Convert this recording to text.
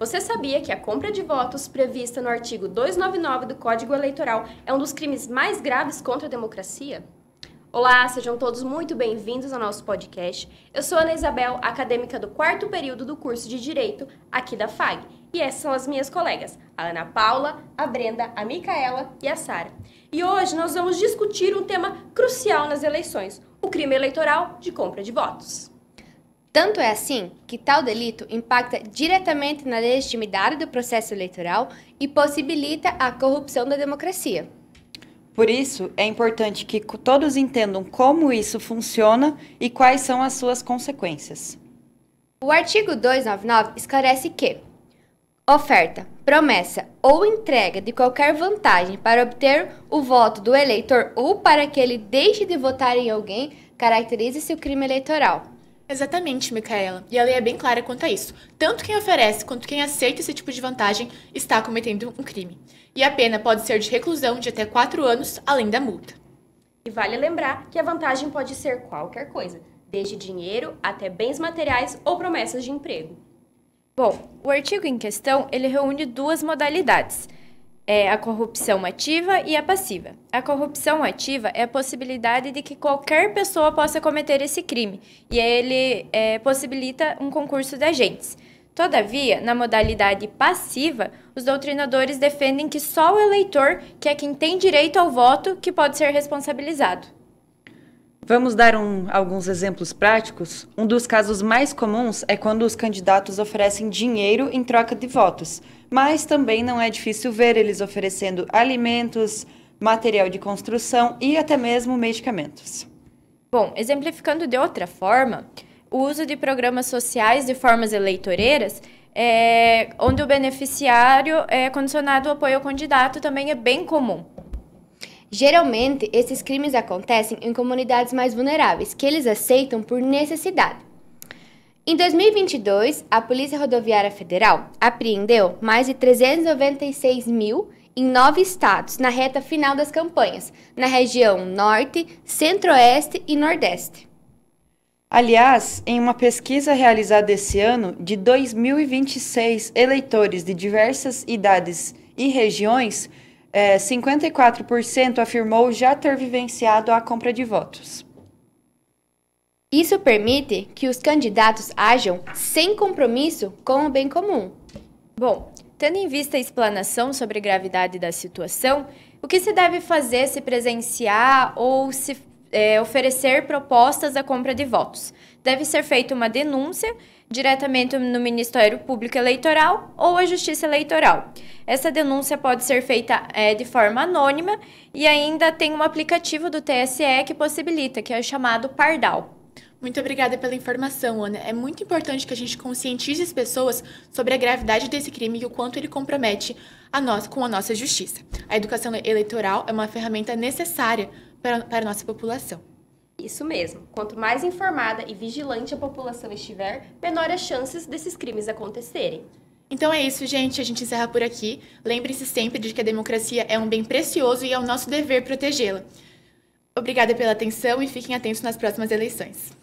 Você sabia que a compra de votos, prevista no artigo 299 do Código Eleitoral, é um dos crimes mais graves contra a democracia? Olá, sejam todos muito bem-vindos ao nosso podcast. Eu sou Ana Isabel, acadêmica do quarto período do curso de Direito aqui da FAG. E essas são as minhas colegas, a Ana Paula, a Brenda, a Micaela e a Sara. E hoje nós vamos discutir um tema crucial nas eleições, o crime eleitoral de compra de votos. Tanto é assim que tal delito impacta diretamente na legitimidade do processo eleitoral e possibilita a corrupção da democracia. Por isso, é importante que todos entendam como isso funciona e quais são as suas consequências. O artigo 299 esclarece que oferta, promessa ou entrega de qualquer vantagem para obter o voto do eleitor ou para que ele deixe de votar em alguém caracteriza-se o crime eleitoral. Exatamente, Micaela. E a lei é bem clara quanto a isso. Tanto quem oferece quanto quem aceita esse tipo de vantagem está cometendo um crime. E a pena pode ser de reclusão de até 4 anos, além da multa. E vale lembrar que a vantagem pode ser qualquer coisa, desde dinheiro até bens materiais ou promessas de emprego. Bom, o artigo em questão, ele reúne duas modalidades – é a corrupção ativa e a passiva. A corrupção ativa é a possibilidade de que qualquer pessoa possa cometer esse crime, e ele é, possibilita um concurso de agentes. Todavia, na modalidade passiva, os doutrinadores defendem que só o eleitor, que é quem tem direito ao voto, que pode ser responsabilizado. Vamos dar um, alguns exemplos práticos? Um dos casos mais comuns é quando os candidatos oferecem dinheiro em troca de votos, mas também não é difícil ver eles oferecendo alimentos, material de construção e até mesmo medicamentos. Bom, exemplificando de outra forma, o uso de programas sociais de formas eleitoreiras é, onde o beneficiário é condicionado ao apoio ao candidato também é bem comum. Geralmente, esses crimes acontecem em comunidades mais vulneráveis, que eles aceitam por necessidade. Em 2022, a Polícia Rodoviária Federal apreendeu mais de 396 mil em nove estados na reta final das campanhas, na região Norte, Centro-Oeste e Nordeste. Aliás, em uma pesquisa realizada esse ano, de 2.026 eleitores de diversas idades e regiões, é, 54% afirmou já ter vivenciado a compra de votos. Isso permite que os candidatos hajam sem compromisso com o bem comum. Bom, tendo em vista a explanação sobre a gravidade da situação, o que se deve fazer se presenciar ou se é, oferecer propostas da compra de votos? Deve ser feita uma denúncia diretamente no Ministério Público Eleitoral ou à Justiça Eleitoral. Essa denúncia pode ser feita é, de forma anônima e ainda tem um aplicativo do TSE que possibilita, que é chamado Pardal. Muito obrigada pela informação, Ana. É muito importante que a gente conscientize as pessoas sobre a gravidade desse crime e o quanto ele compromete a nós com a nossa justiça. A educação eleitoral é uma ferramenta necessária para, para a nossa população. Isso mesmo. Quanto mais informada e vigilante a população estiver, menor as chances desses crimes acontecerem. Então é isso, gente. A gente encerra por aqui. Lembre-se sempre de que a democracia é um bem precioso e é o nosso dever protegê-la. Obrigada pela atenção e fiquem atentos nas próximas eleições.